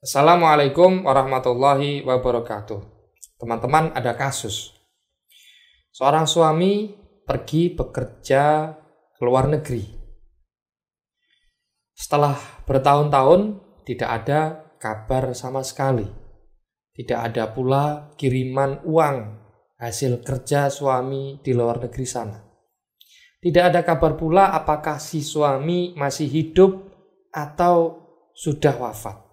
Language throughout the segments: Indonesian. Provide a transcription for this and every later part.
Assalamualaikum warahmatullahi wabarakatuh. Teman-teman, ada kasus. Seorang suami pergi bekerja ke luar negeri. Setelah bertahun-tahun tidak ada kabar sama sekali. Tidak ada pula kiriman uang hasil kerja suami di luar negeri sana. Tidak ada kabar pula apakah si suami masih hidup atau sudah wafat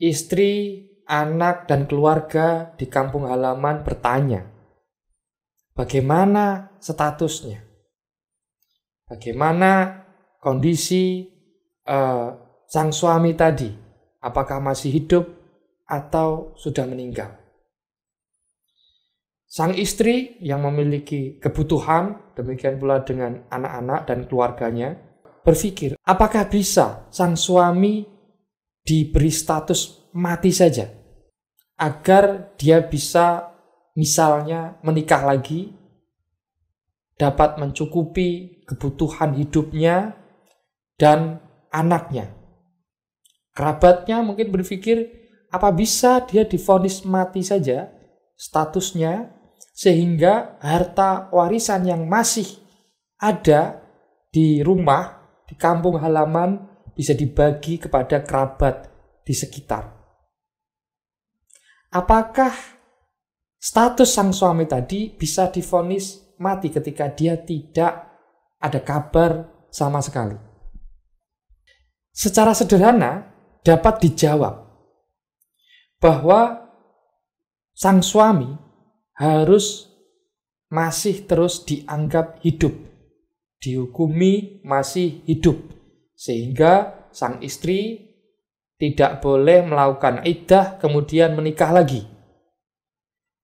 istri, anak, dan keluarga di kampung halaman bertanya, bagaimana statusnya? Bagaimana kondisi uh, sang suami tadi? Apakah masih hidup atau sudah meninggal? Sang istri yang memiliki kebutuhan, demikian pula dengan anak-anak dan keluarganya, berpikir, apakah bisa sang suami diberi status mati saja agar dia bisa misalnya menikah lagi dapat mencukupi kebutuhan hidupnya dan anaknya. Kerabatnya mungkin berpikir apa bisa dia difonis mati saja statusnya sehingga harta warisan yang masih ada di rumah, di kampung halaman bisa dibagi kepada kerabat di sekitar. Apakah status sang suami tadi bisa difonis mati ketika dia tidak ada kabar sama sekali? Secara sederhana dapat dijawab bahwa sang suami harus masih terus dianggap hidup, dihukumi masih hidup sehingga sang istri tidak boleh melakukan iddah kemudian menikah lagi.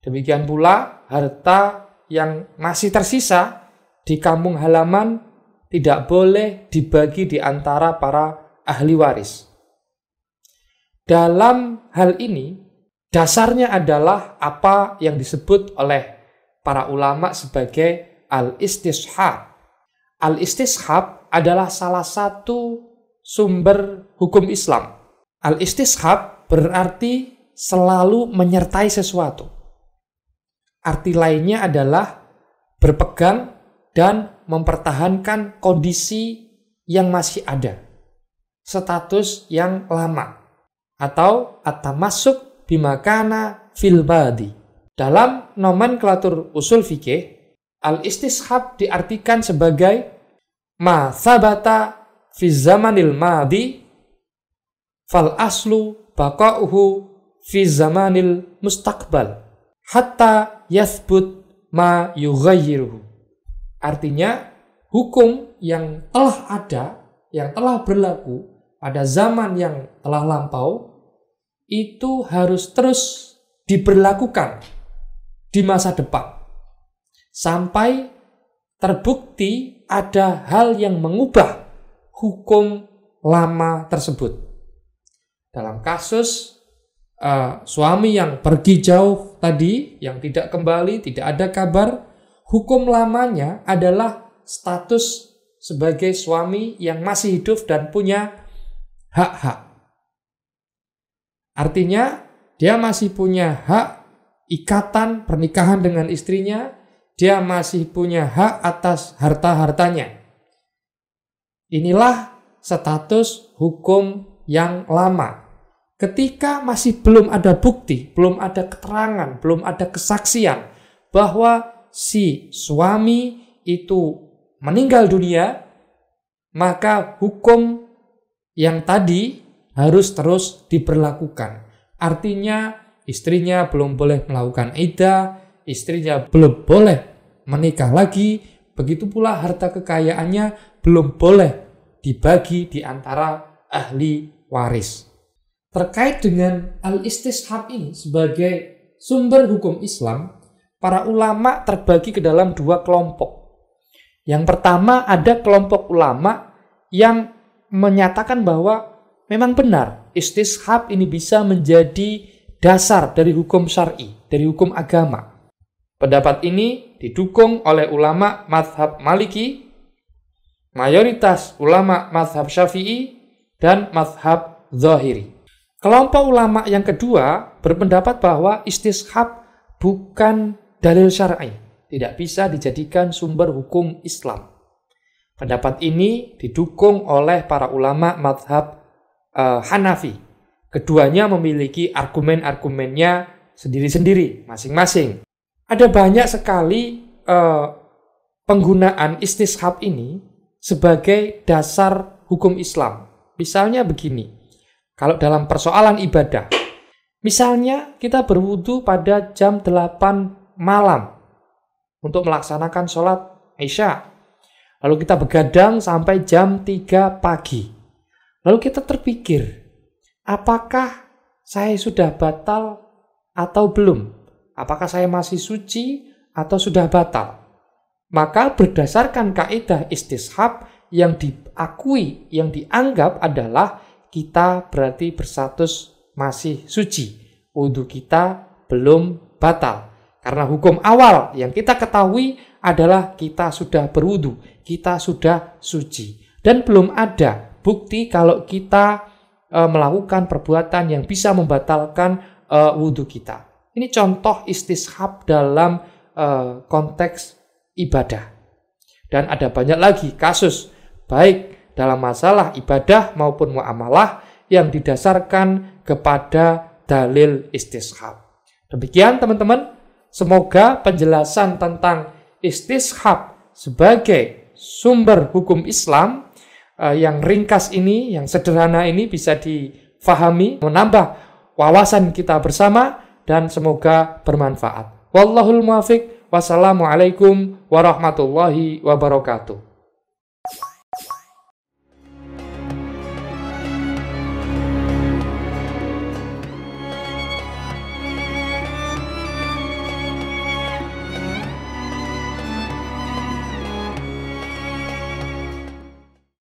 Demikian pula harta yang masih tersisa di kampung halaman tidak boleh dibagi di antara para ahli waris. Dalam hal ini, dasarnya adalah apa yang disebut oleh para ulama sebagai al-istishab. Al-istishab adalah salah satu sumber hukum Islam. Al-istishab berarti selalu menyertai sesuatu. Arti lainnya adalah berpegang dan mempertahankan kondisi yang masih ada, status yang lama, atau masuk bimakana filbadi. Dalam nomenklatur usul fikih, al-istishab diartikan sebagai ma sabata fi zamanil madi fal aslu baqa'uhu fi zamanil mustaqbal hatta yasbut ma yughayyiruhu. Artinya hukum yang telah ada, yang telah berlaku pada zaman yang telah lampau itu harus terus diberlakukan di masa depan sampai terbukti ada hal yang mengubah hukum lama tersebut. Dalam kasus uh, suami yang pergi jauh tadi, yang tidak kembali, tidak ada kabar, hukum lamanya adalah status sebagai suami yang masih hidup dan punya hak-hak. Artinya, dia masih punya hak ikatan pernikahan dengan istrinya dia masih punya hak atas harta-hartanya. Inilah status hukum yang lama. Ketika masih belum ada bukti, belum ada keterangan, belum ada kesaksian bahwa si suami itu meninggal dunia, maka hukum yang tadi harus terus diberlakukan. Artinya istrinya belum boleh melakukan idah, istrinya belum boleh menikah lagi, begitu pula harta kekayaannya belum boleh dibagi di antara ahli waris. Terkait dengan al-istishab ini sebagai sumber hukum Islam, para ulama terbagi ke dalam dua kelompok. Yang pertama ada kelompok ulama yang menyatakan bahwa memang benar istishab ini bisa menjadi dasar dari hukum syar'i, dari hukum agama. Pendapat ini didukung oleh ulama mazhab Maliki, mayoritas ulama mazhab Syafi'i, dan mazhab Zahiri. Kelompok ulama yang kedua berpendapat bahwa istishab bukan dalil syar'i, tidak bisa dijadikan sumber hukum Islam. Pendapat ini didukung oleh para ulama mazhab uh, eh, Hanafi. Keduanya memiliki argumen-argumennya sendiri-sendiri, masing-masing. Ada banyak sekali uh, penggunaan istishab ini sebagai dasar hukum Islam. Misalnya begini, kalau dalam persoalan ibadah. Misalnya kita berwudu pada jam 8 malam untuk melaksanakan sholat Isya. Lalu kita begadang sampai jam 3 pagi. Lalu kita terpikir, apakah saya sudah batal atau belum? apakah saya masih suci atau sudah batal. Maka berdasarkan kaidah istishab yang diakui, yang dianggap adalah kita berarti bersatus masih suci. Wudhu kita belum batal. Karena hukum awal yang kita ketahui adalah kita sudah berwudhu, kita sudah suci. Dan belum ada bukti kalau kita eh, melakukan perbuatan yang bisa membatalkan e, wudu kita. Ini contoh istishab dalam uh, konteks ibadah. Dan ada banyak lagi kasus baik dalam masalah ibadah maupun muamalah yang didasarkan kepada dalil istishab. Demikian teman-teman, semoga penjelasan tentang istishab sebagai sumber hukum Islam uh, yang ringkas ini, yang sederhana ini bisa difahami, menambah wawasan kita bersama dan semoga bermanfaat. Wallahul muafiq. Wassalamualaikum warahmatullahi wabarakatuh.